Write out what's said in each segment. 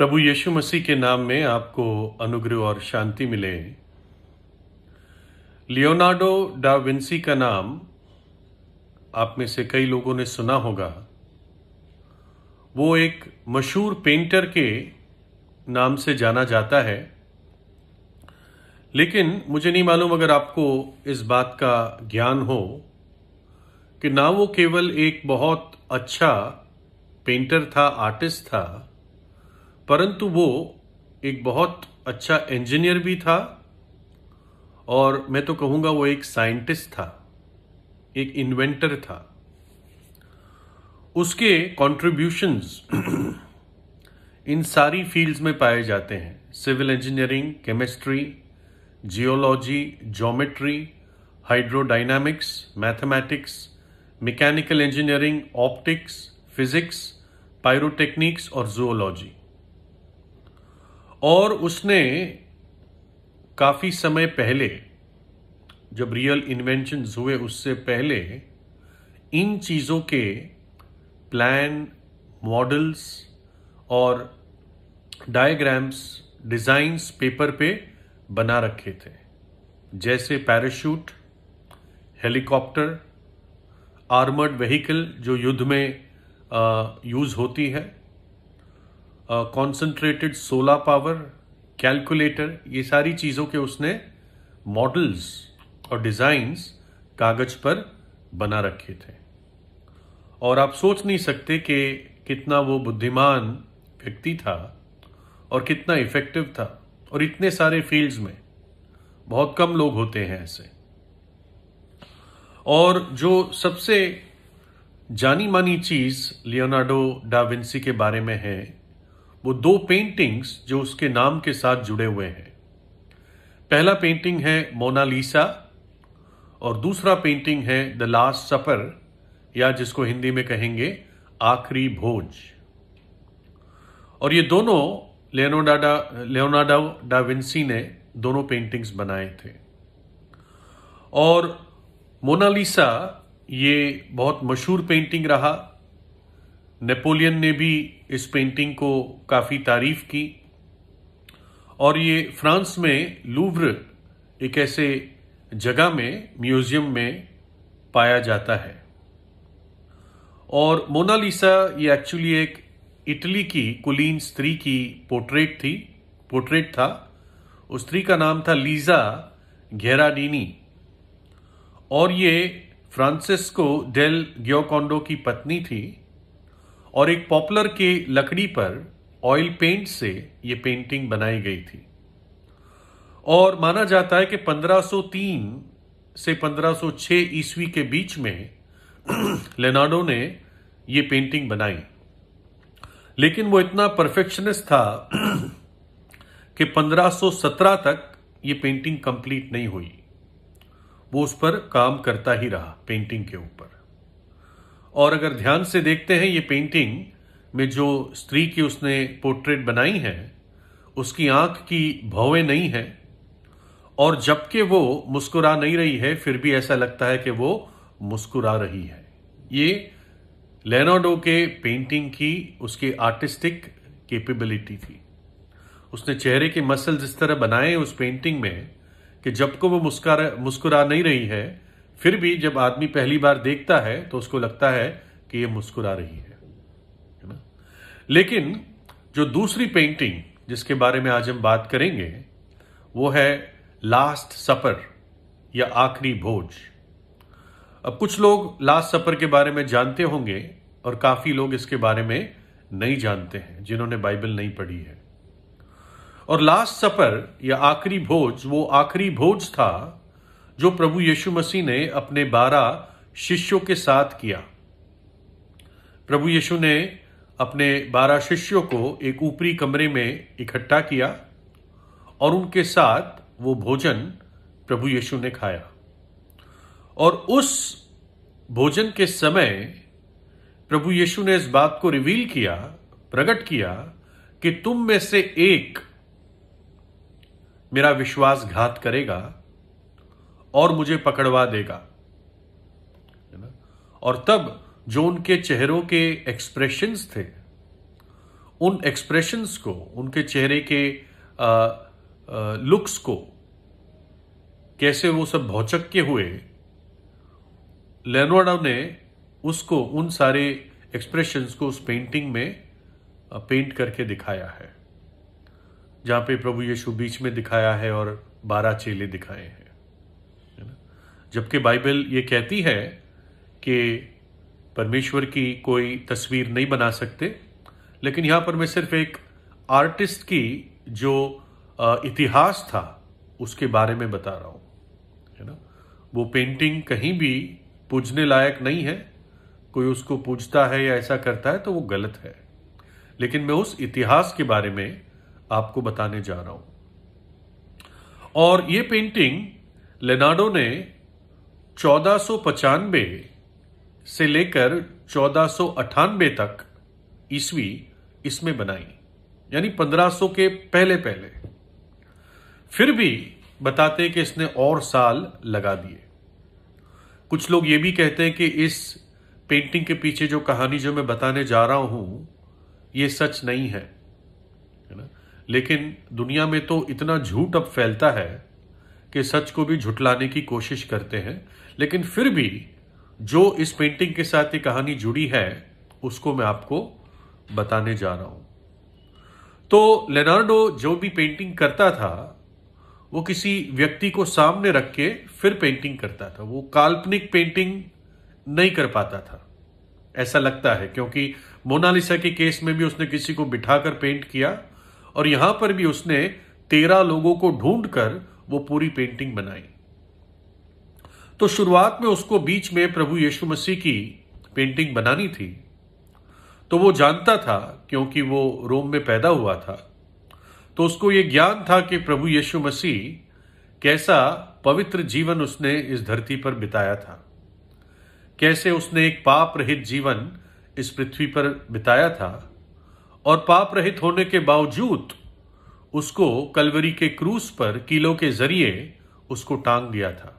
प्रभु यीशु मसीह के नाम में आपको अनुग्रह और शांति मिले लियोनार्डो डा विंसी का नाम आप में से कई लोगों ने सुना होगा वो एक मशहूर पेंटर के नाम से जाना जाता है लेकिन मुझे नहीं मालूम अगर आपको इस बात का ज्ञान हो कि ना वो केवल एक बहुत अच्छा पेंटर था आर्टिस्ट था परंतु वो एक बहुत अच्छा इंजीनियर भी था और मैं तो कहूंगा वो एक साइंटिस्ट था एक इन्वेंटर था उसके कॉन्ट्रीब्यूशंस इन सारी फील्ड्स में पाए जाते हैं civil engineering chemistry geology geometry hydrodynamics mathematics mechanical engineering optics physics pyrotechnics और जोलॉजी और उसने काफ़ी समय पहले जब रियल इन्वेंशन हुए उससे पहले इन चीज़ों के प्लान मॉडल्स और डायग्राम्स डिज़ाइंस पेपर पे बना रखे थे जैसे पैराशूट हेलीकॉप्टर आर्मर्ड व्हीकल जो युद्ध में यूज़ होती है कॉन्सेंट्रेटेड सोलर पावर कैलकुलेटर ये सारी चीज़ों के उसने मॉडल्स और डिज़ाइंस कागज पर बना रखे थे और आप सोच नहीं सकते कि कितना वो बुद्धिमान व्यक्ति था और कितना इफ़ेक्टिव था और इतने सारे फील्ड्स में बहुत कम लोग होते हैं ऐसे और जो सबसे जानी मानी चीज़ लियोनार्डो डाविंसी के बारे में है वो दो पेंटिंग्स जो उसके नाम के साथ जुड़े हुए हैं पहला पेंटिंग है मोनालिसा और दूसरा पेंटिंग है द लास्ट सफर या जिसको हिंदी में कहेंगे आखिरी भोज और ये दोनों लेनोडाडा लेोनाडा डाविंसी विंसी ने दोनों पेंटिंग्स बनाए थे और मोनालिसा ये बहुत मशहूर पेंटिंग रहा नेपोलियन ने भी इस पेंटिंग को काफ़ी तारीफ की और ये फ्रांस में लूव्र एक ऐसे जगह में म्यूजियम में पाया जाता है और मोनालिसा ये एक्चुअली एक इटली की कुलीन स्त्री की पोर्ट्रेट थी पोर्ट्रेट था उस स्त्री का नाम था लीजा घेराडीनी और ये फ्रांसिस्को डेल ग्योकोंडो की पत्नी थी और एक पॉपुलर के लकड़ी पर ऑयल पेंट से यह पेंटिंग बनाई गई थी और माना जाता है कि 1503 से 1506 ईस्वी के बीच में लेनाडो ने यह पेंटिंग बनाई लेकिन वो इतना परफेक्शनिस्ट था कि 1517 तक यह पेंटिंग कंप्लीट नहीं हुई वो उस पर काम करता ही रहा पेंटिंग के ऊपर और अगर ध्यान से देखते हैं ये पेंटिंग में जो स्त्री की उसने पोर्ट्रेट बनाई है उसकी आंख की भवें नहीं है और जबकि वो मुस्कुरा नहीं रही है फिर भी ऐसा लगता है कि वो मुस्कुरा रही है ये लेनाडो के पेंटिंग की उसके आर्टिस्टिक कैपेबिलिटी थी उसने चेहरे के मसल्स इस तरह बनाए उस पेंटिंग में कि जब को वो मुस्कुरा मुस्कुरा नहीं रही है फिर भी जब आदमी पहली बार देखता है तो उसको लगता है कि ये मुस्कुरा रही है ना लेकिन जो दूसरी पेंटिंग जिसके बारे में आज हम बात करेंगे वो है लास्ट सफर या आखिरी भोज अब कुछ लोग लास्ट सफर के बारे में जानते होंगे और काफी लोग इसके बारे में नहीं जानते हैं जिन्होंने बाइबल नहीं पढ़ी है और लास्ट सफर या आखिरी भोज वो आखिरी भोज था जो प्रभु यीशु मसीह ने अपने बारह शिष्यों के साथ किया प्रभु यीशु ने अपने बारह शिष्यों को एक ऊपरी कमरे में इकट्ठा किया और उनके साथ वो भोजन प्रभु यीशु ने खाया और उस भोजन के समय प्रभु यीशु ने इस बात को रिवील किया प्रकट किया कि तुम में से एक मेरा विश्वासघात करेगा और मुझे पकड़वा देगा और तब जो उनके चेहरों के एक्सप्रेशंस थे उन एक्सप्रेशंस को उनके चेहरे के आ, आ, लुक्स को कैसे वो सब भौचक के हुए लेनोडा ने उसको उन सारे एक्सप्रेशंस को उस पेंटिंग में पेंट करके दिखाया है जहां पे प्रभु यीशु बीच में दिखाया है और बारह चेले दिखाए हैं जबकि बाइबल ये कहती है कि परमेश्वर की कोई तस्वीर नहीं बना सकते लेकिन यहाँ पर मैं सिर्फ एक आर्टिस्ट की जो इतिहास था उसके बारे में बता रहा हूँ है ना वो पेंटिंग कहीं भी पूजने लायक नहीं है कोई उसको पूजता है या ऐसा करता है तो वो गलत है लेकिन मैं उस इतिहास के बारे में आपको बताने जा रहा हूं और ये पेंटिंग लेनाडो ने चौदह से लेकर चौदह तक ईस्वी इसमें बनाई यानी 1500 के पहले पहले फिर भी बताते कि इसने और साल लगा दिए कुछ लोग ये भी कहते हैं कि इस पेंटिंग के पीछे जो कहानी जो मैं बताने जा रहा हूं ये सच नहीं है है ना लेकिन दुनिया में तो इतना झूठ अब फैलता है कि सच को भी झुटलाने की कोशिश करते हैं लेकिन फिर भी जो इस पेंटिंग के साथ ये कहानी जुड़ी है उसको मैं आपको बताने जा रहा हूं तो लेनार्डो जो भी पेंटिंग करता था वो किसी व्यक्ति को सामने रख के फिर पेंटिंग करता था वो काल्पनिक पेंटिंग नहीं कर पाता था ऐसा लगता है क्योंकि मोनालिसा के केस में भी उसने किसी को बिठाकर पेंट किया और यहां पर भी उसने तेरह लोगों को ढूंढकर वो पूरी पेंटिंग बनाई तो शुरुआत में उसको बीच में प्रभु यीशु मसीह की पेंटिंग बनानी थी तो वो जानता था क्योंकि वो रोम में पैदा हुआ था तो उसको ये ज्ञान था कि प्रभु यीशु मसीह कैसा पवित्र जीवन उसने इस धरती पर बिताया था कैसे उसने एक पाप रहित जीवन इस पृथ्वी पर बिताया था और पाप रहित होने के बावजूद उसको कलवरी के क्रूस पर कीलों के जरिए उसको टांग दिया था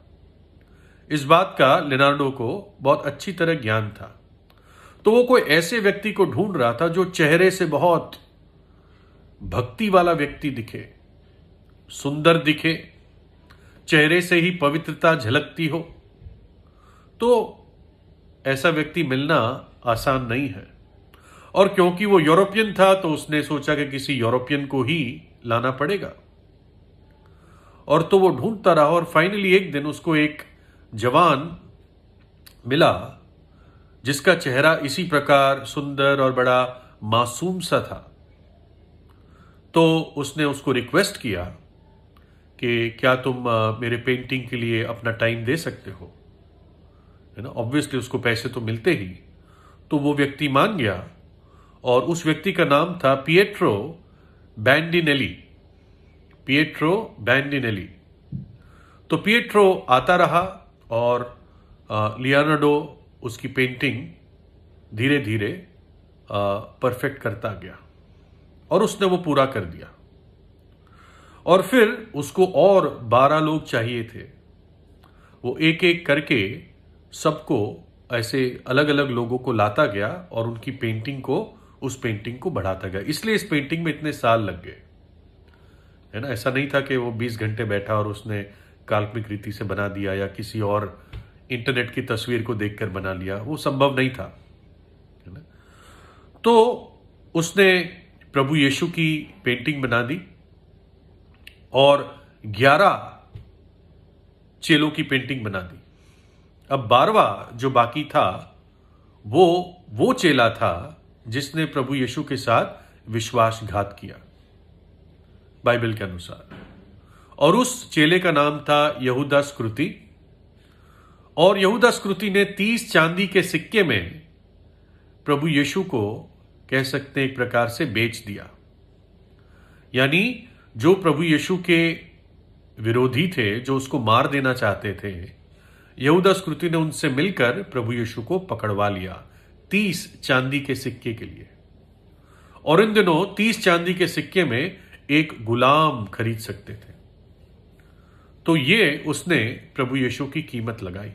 इस बात का लिनार्डो को बहुत अच्छी तरह ज्ञान था तो वो कोई ऐसे व्यक्ति को ढूंढ रहा था जो चेहरे से बहुत भक्ति वाला व्यक्ति दिखे सुंदर दिखे चेहरे से ही पवित्रता झलकती हो तो ऐसा व्यक्ति मिलना आसान नहीं है और क्योंकि वो यूरोपियन था तो उसने सोचा कि किसी यूरोपियन को ही लाना पड़ेगा और तो वो ढूंढता रहा और फाइनली एक दिन उसको एक जवान मिला जिसका चेहरा इसी प्रकार सुंदर और बड़ा मासूम सा था तो उसने उसको रिक्वेस्ट किया कि क्या तुम मेरे पेंटिंग के लिए अपना टाइम दे सकते हो है ना ऑब्वियसली उसको पैसे तो मिलते ही तो वो व्यक्ति मान गया और उस व्यक्ति का नाम था पिएट्रो बैंडिनेली पिएट्रो बैंडिनेली तो पिएट्रो आता रहा और लियानाडो उसकी पेंटिंग धीरे धीरे परफेक्ट करता गया और उसने वो पूरा कर दिया और फिर उसको और बारह लोग चाहिए थे वो एक एक करके सबको ऐसे अलग अलग लोगों को लाता गया और उनकी पेंटिंग को उस पेंटिंग को बढ़ाता गया इसलिए इस पेंटिंग में इतने साल लग गए है ना ऐसा नहीं था कि वो 20 घंटे बैठा और उसने काल्पनिक रीति से बना दिया या किसी और इंटरनेट की तस्वीर को देखकर बना लिया वो संभव नहीं था तो उसने प्रभु यीशु की पेंटिंग बना दी और 11 चेलों की पेंटिंग बना दी अब बारवा जो बाकी था वो वो चेला था जिसने प्रभु यीशु के साथ विश्वासघात किया बाइबल के अनुसार और उस चेले का नाम था यहूदा स्कृति और यहूदा स्कृति ने तीस चांदी के सिक्के में प्रभु यीशु को कह सकते एक प्रकार से बेच दिया यानी जो प्रभु यीशु के विरोधी थे जो उसको मार देना चाहते थे यहूदा स्कृति ने उनसे मिलकर प्रभु यीशु को पकड़वा लिया तीस चांदी के सिक्के के लिए और इन दिनों तीस चांदी के सिक्के में एक गुलाम खरीद सकते थे तो ये उसने प्रभु यीशु की कीमत लगाई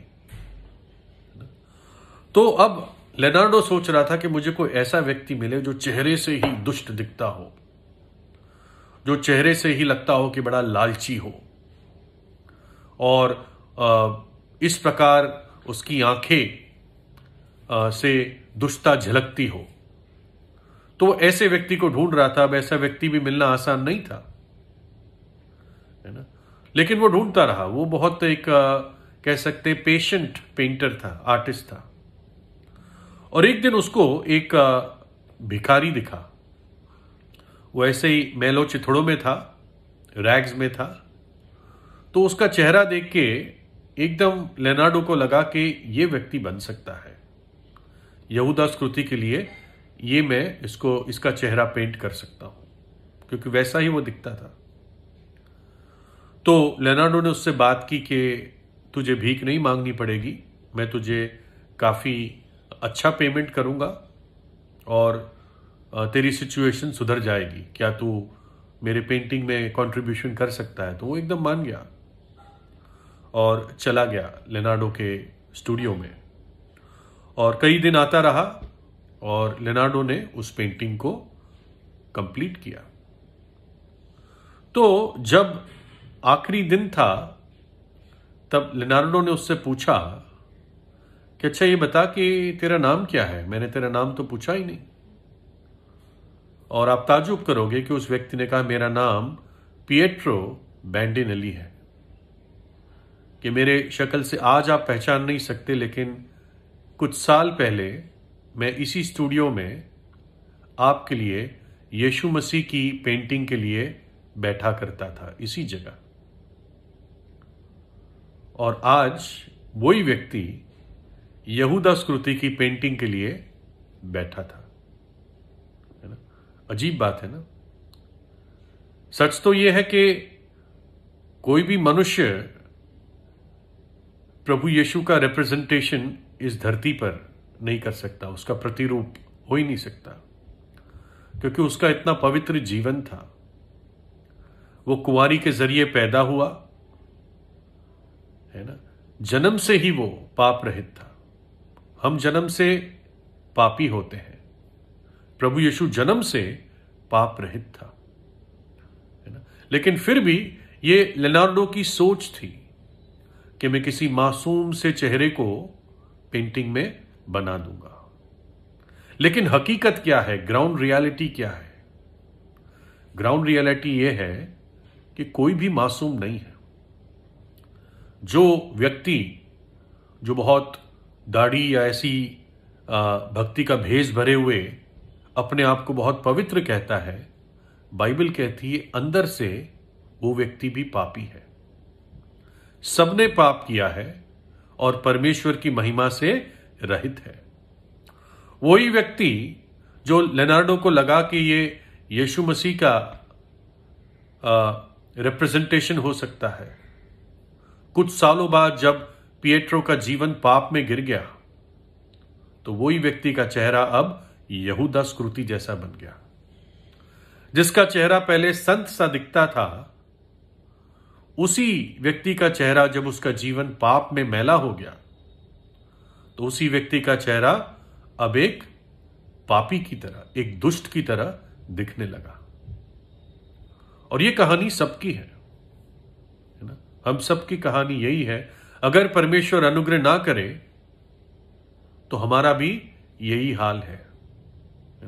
तो अब लेनार्डो सोच रहा था कि मुझे कोई ऐसा व्यक्ति मिले जो चेहरे से ही दुष्ट दिखता हो जो चेहरे से ही लगता हो कि बड़ा लालची हो और इस प्रकार उसकी आंखें से दुष्टता झलकती हो तो ऐसे व्यक्ति को ढूंढ रहा था अब ऐसा व्यक्ति भी मिलना आसान नहीं था है ना लेकिन वो ढूंढता रहा वो बहुत एक कह सकते पेशेंट पेंटर था आर्टिस्ट था और एक दिन उसको एक भिखारी दिखा वो ऐसे ही मैलो चिथड़ों में था रैग्स में था तो उसका चेहरा देख के एकदम लेनाडो को लगा कि ये व्यक्ति बन सकता है यहूदा स्कृति के लिए ये मैं इसको इसका चेहरा पेंट कर सकता हूं क्योंकि वैसा ही वो दिखता था तो लेनाडो ने उससे बात की कि तुझे भीख नहीं मांगनी पड़ेगी मैं तुझे काफ़ी अच्छा पेमेंट करूंगा और तेरी सिचुएशन सुधर जाएगी क्या तू मेरे पेंटिंग में कंट्रीब्यूशन कर सकता है तो वो एकदम मान गया और चला गया लेनाडो के स्टूडियो में और कई दिन आता रहा और लेनाडो ने उस पेंटिंग को कंप्लीट किया तो जब आखिरी दिन था तब लिनार्डो ने उससे पूछा कि अच्छा ये बता कि तेरा नाम क्या है मैंने तेरा नाम तो पूछा ही नहीं और आप ताजुब करोगे कि उस व्यक्ति ने कहा मेरा नाम पिएट्रो बैंडिनली है कि मेरे शक्ल से आज आप पहचान नहीं सकते लेकिन कुछ साल पहले मैं इसी स्टूडियो में आपके लिए यीशु मसीह की पेंटिंग के लिए बैठा करता था इसी जगह और आज वही व्यक्ति यहूदा स्कृति की पेंटिंग के लिए बैठा था है ना अजीब बात है ना सच तो यह है कि कोई भी मनुष्य प्रभु यीशु का रिप्रेजेंटेशन इस धरती पर नहीं कर सकता उसका प्रतिरूप हो ही नहीं सकता क्योंकि उसका इतना पवित्र जीवन था वो कुंवारी के जरिए पैदा हुआ है ना जन्म से ही वो पाप रहित था हम जन्म से पापी होते हैं प्रभु यीशु जन्म से पाप रहित था है ना लेकिन फिर भी ये लेनार्डो की सोच थी कि मैं किसी मासूम से चेहरे को पेंटिंग में बना दूंगा लेकिन हकीकत क्या है ग्राउंड रियलिटी क्या है ग्राउंड रियलिटी यह है कि कोई भी मासूम नहीं है जो व्यक्ति जो बहुत दाढ़ी या ऐसी भक्ति का भेज भरे हुए अपने आप को बहुत पवित्र कहता है बाइबल कहती है अंदर से वो व्यक्ति भी पापी है सबने पाप किया है और परमेश्वर की महिमा से रहित है वही व्यक्ति जो लेनार्डो को लगा कि ये यीशु मसीह का रिप्रेजेंटेशन हो सकता है कुछ सालों बाद जब पिएट्रो का जीवन पाप में गिर गया तो वही व्यक्ति का चेहरा अब यहूदा स्कृति जैसा बन गया जिसका चेहरा पहले संत सा दिखता था उसी व्यक्ति का चेहरा जब उसका जीवन पाप में मैला हो गया तो उसी व्यक्ति का चेहरा अब एक पापी की तरह एक दुष्ट की तरह दिखने लगा और यह कहानी सबकी है हम सब की कहानी यही है अगर परमेश्वर अनुग्रह ना करे तो हमारा भी यही हाल है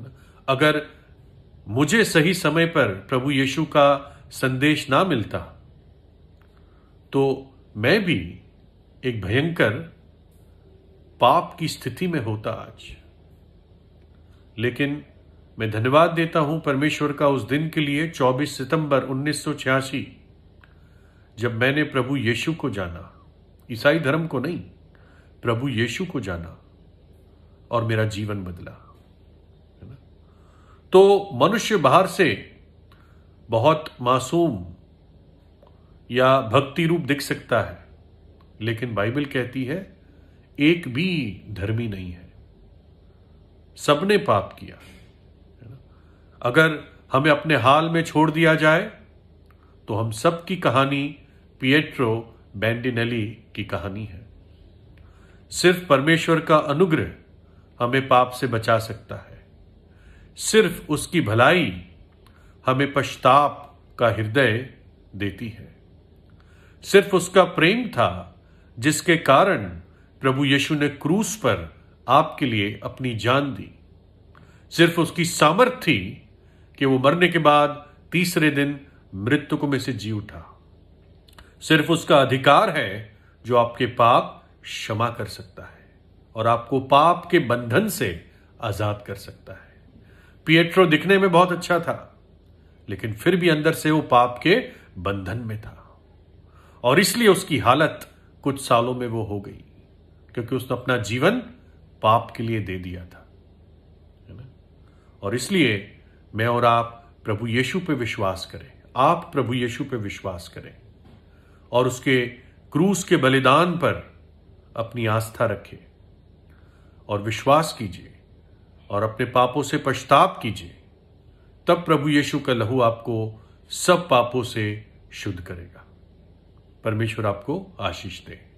ना अगर मुझे सही समय पर प्रभु यीशु का संदेश ना मिलता तो मैं भी एक भयंकर पाप की स्थिति में होता आज लेकिन मैं धन्यवाद देता हूं परमेश्वर का उस दिन के लिए 24 सितंबर उन्नीस जब मैंने प्रभु यीशु को जाना ईसाई धर्म को नहीं प्रभु यीशु को जाना और मेरा जीवन बदला तो मनुष्य बाहर से बहुत मासूम या भक्ति रूप दिख सकता है लेकिन बाइबल कहती है एक भी धर्मी नहीं है सबने पाप किया अगर हमें अपने हाल में छोड़ दिया जाए तो हम सब की कहानी पिएट्रो बैंडिनेली की कहानी है सिर्फ परमेश्वर का अनुग्रह हमें पाप से बचा सकता है सिर्फ उसकी भलाई हमें पश्चाताप का हृदय देती है सिर्फ उसका प्रेम था जिसके कारण प्रभु यीशु ने क्रूस पर आपके लिए अपनी जान दी सिर्फ उसकी सामर्थ्य थी कि वो मरने के बाद तीसरे दिन मृतकों में से जी उठा सिर्फ उसका अधिकार है जो आपके पाप क्षमा कर सकता है और आपको पाप के बंधन से आजाद कर सकता है पिएट्रो दिखने में बहुत अच्छा था लेकिन फिर भी अंदर से वो पाप के बंधन में था और इसलिए उसकी हालत कुछ सालों में वो हो गई क्योंकि उसने अपना जीवन पाप के लिए दे दिया था और इसलिए मैं और आप प्रभु यीशु पे विश्वास करें आप प्रभु यीशु पे विश्वास करें और उसके क्रूस के बलिदान पर अपनी आस्था रखे और विश्वास कीजिए और अपने पापों से पश्चाताप कीजिए तब प्रभु यीशु का लहू आपको सब पापों से शुद्ध करेगा परमेश्वर आपको आशीष दे